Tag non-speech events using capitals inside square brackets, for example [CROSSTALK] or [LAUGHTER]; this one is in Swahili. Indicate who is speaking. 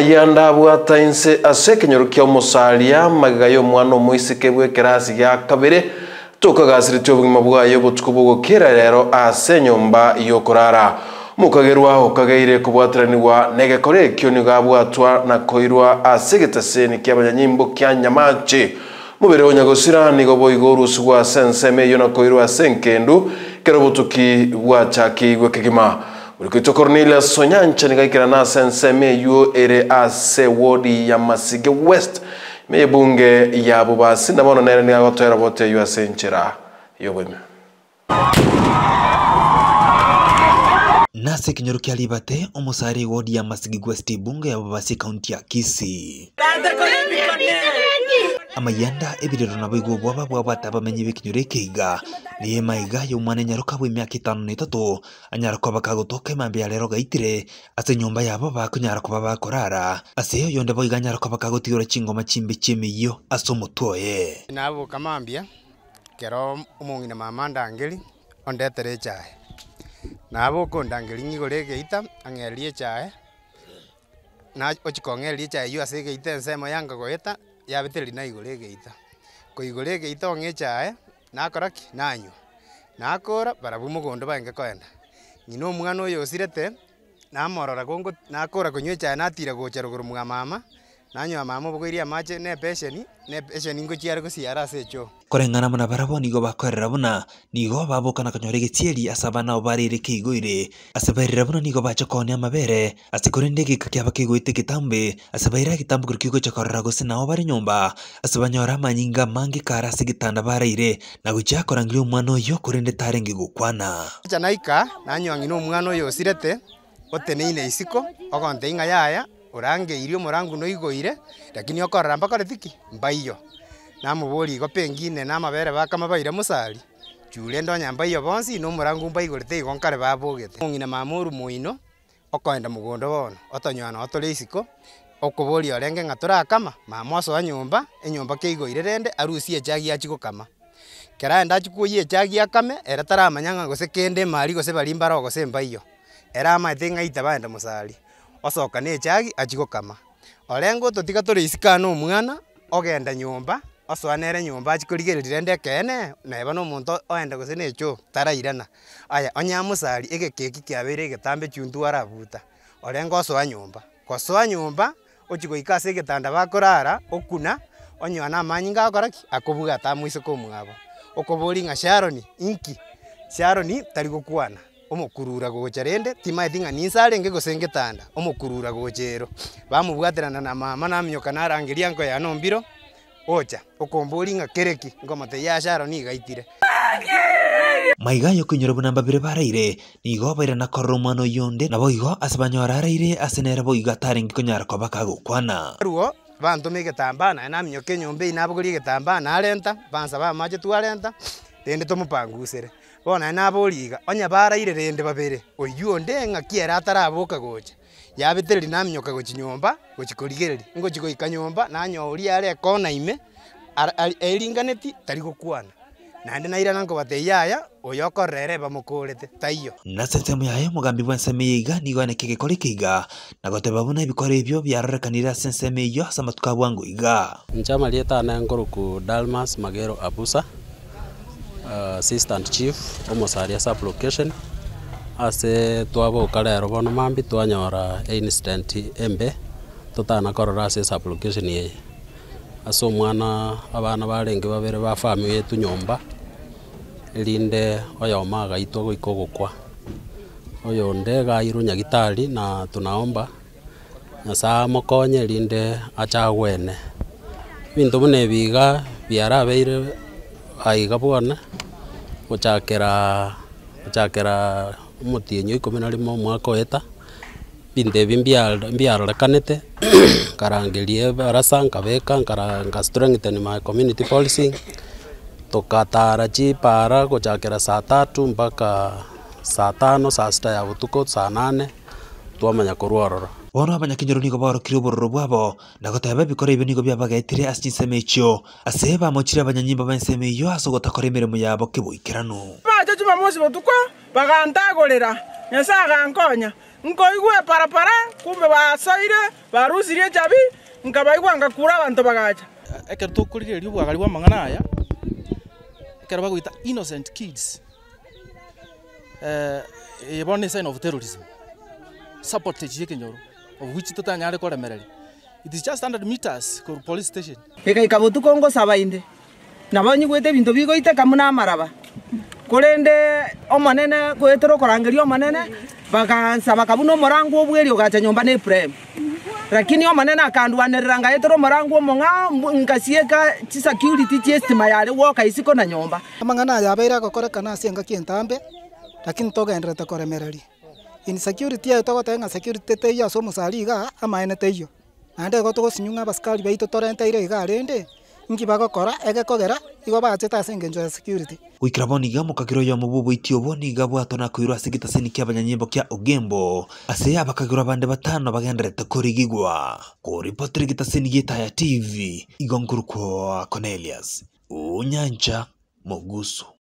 Speaker 1: aya ndabwata inse ase ekenyoro kia omosaria magega ya omwana omoiseke bwa ekerasi gia kabere tokagasiretie obogima bwaye obotuko bogokera rero ase nyomba yokorara mokagerwa okageire kobwateraniwa na egekoro ekio nigabwatwa na koirwa ase egetaseni kia abanyanyimbo kia nyamache mobere onyagosira nigo boiga orusu bwa ase ensemo eyo na koirwa ase enkendu kero obotuki bwachakeigwe kegima ulikwitwa cornelius sonyancha nikaikirana sense yu ere ase wodi ya masige west meye bunge bubasi na ndabono nere nigagotwera bote yo ase enchera yobweme
Speaker 2: nase kinyoru kia libate omosari wodi ya masigigwa west bunge ya babasi kaunti ya kisi
Speaker 1: amayanda
Speaker 2: ebirero nabo igwo bwaba bwabata abamenyi b'ikinyoro ikiiga ni maiga yaumane nyaroka bwa miaka etano na anyara anyarakwa bakagotoka emambe arero gaitire ase nyomba yabo koba bakorara ase iyo yonde boiga anyarakwa bakagotigora chingoma chimbe chimiyo ase omutwoye
Speaker 3: nabuka mambia kero omong'ina mama ndangeri ondetere echae nabo okondangeri ng'igoro egeita ang'eria echae na ochika ong'eria echae yu ase egeita ensemo yanga goeta yabetereri na igoro egeita koigora egeita ong'a echae nakora ki nanywa nakora barabwo mogondo bagenge koenda ng'ina omwana oyo osirete namorora kongo nakora konywa echae natira gocha rogoro mwa mama nanywa mama bokoirie amache ne pesheni ne pesheni ngochiare gosiara ase
Speaker 2: kore ng'ana muna bara bono igo bakorera buna nigo babokana konyora egetieri ase abana abo bare ere keigoire ase baerera buna nigo bacha konia amabere ase korende egeka kiaba kegoete getambe ase baira getambe korikio gocha korora gose nabo bare nyomba ase banyora amanyinga mange kare ase getanda baraire na gochia akorangeria omwana oyo korende tarenge gokwana
Speaker 3: chanaika nanywa ng'ina omwana oyo osirete oteneine isiko ogonte ing'a yaya orangeirie omorangu noigoire lakini okorera mpaka rithiki mbaiyo namoboria igo pengine namabere baka mabaire mosari chure ndonya mbaiyo bonsi na omorangu mbaigorete igo nkare babogete ng'ina mama orumo ino okoenda mogondo bono otonywana otore isiko okoboria orenge ng'a torakama mama osoa nyomba keigoire rende arusi echagi achigokama kera aende achikoyia echagi akame ere taramanya gose kende emari gose bari mbara mbaiyo era amaete ng'aita baende mosari osoka na echagi achigokama orengo totiga tore isika na omwana ogenda nyomba oswanere nyomba achikorigererire ndekene naeba na omonto oende gose na echo tarairana aya onyamosari egekeki kiabeire egetambe chintwe arabuta orengo osoa nyomba kosoa nyomba ochigoika ase egetanda bakorara okuna onywana amanyi ngakoraki akobwata moiseke omwabo okoboria ng'a sharoni inki sharoni tari gokwana omokurura gocha rende timaeti ng'a ninsare enge gosengetanda omokurura gocha ero bamobwaterana na mama na rangiria nko ya nombiro ocha okombori ng'a kereki ngomate yasharo nigaitire
Speaker 2: maiga yokinyora buna babire baraire nigo bairana korora omwana oyo nde nabo igo ase banyora araire ase nere boiga tarenge konyara koba kwana
Speaker 3: ruo bantuma egetambaa naye naminyoka enyomba eyi nabogori egetambaa narenta bansaba amache twarenta rende tomopangusere bonaye naboriga onya ire rende babere oiyu onde ng'akiera ataraboka gocha yabetereri naminyoka gochi nyomba gochi korigereri ngochi goika nyomba nanyoori are kona ime eringaneti tari gokwana naende naira nankobata eye yaya oyo okorera ebamokũrete taiyo
Speaker 2: na sesemu yayo omogambi bwa ensemo yeiga nigo ene kegekore na nagoteba buna ebikore ebio
Speaker 1: biarorekanire ase ensemo eyo ase amatuko abwango iga inche amarietane ngoruku dalmas magero abusa Uh, assistant chief omosaria sublocation ase twabauka oh rero bono mambi twanyora instant embe totanakorora ase location eye ase omwana abana barenge babere ba fami yetu nyomba erinde oyo oma agaitwa ogoika ogokwa oyo nde gairwe nyagitari na tunaomba nyasaye amokonye erinde achagwene ebinto buna ebiga biarabeire ai gabwana gochakera gochakera omotienyo ikumi na rimo omwaka oeta binte ebi mbiarorekanete nkarangeria [COUGHS] ebarasa nkabeka nkaranga strengthen my community policing tukatara chipara gochakera saa tatu mpaka saa tano saa sita ya butuko saa nane twamanya korwarora bono abanya kenya roni koborokire
Speaker 2: obororo bwabo na goteba ebikora ebio nigo biabageetire ase chinsemo echio ase bamochire abanyanyimba ba ensemo eywo ase ogotagora emeremo yabo keboikerano
Speaker 1: mache jumamosi botuko bagantagorera nyasaye agankonya nkoigwa eparapara kumbe basoire barusirie echabi nkabaigwa ngakura abanto bagacha ekero tokorire eri obwagari bwa amang'ana aya ekero bagwita innocent kids eh, ebono sign of terrorism support echiye kenyoro obuhuchi totanyare koremereri it is just 100 meters ko police station
Speaker 3: ekaika botuko ngosabainde nabo nyigwete ebinto bigoiteka muna amaraba korende omonene goetera okorangeria omonene bagansa bakabuna omorango obweri ogacha nyomba na eprem lakini omonene akandwanirira ngaetera omorango omong'ao nkasieka chisecurity chiestima yare woka isiko na nyomba amang'ana yabeire agokorekana ase engaki entambe lakini togenderete koremereri insecurity toko togotenga security teiyo ase omosari iga amaene toko sinyunga igo togosinyung'a abasikari baito ire ga rende kora ege kogera igo ba ase singe njo security
Speaker 2: goikera bono iga omokagero oyo omoboboiti obo niga bwatona koirwa ase gitasini kia banyanyimbo kia ogembo ase bakagiro abande batano bagenderete korigigwa sini gita gietaya tv igo nkorokwa cornelius unyancha mogusu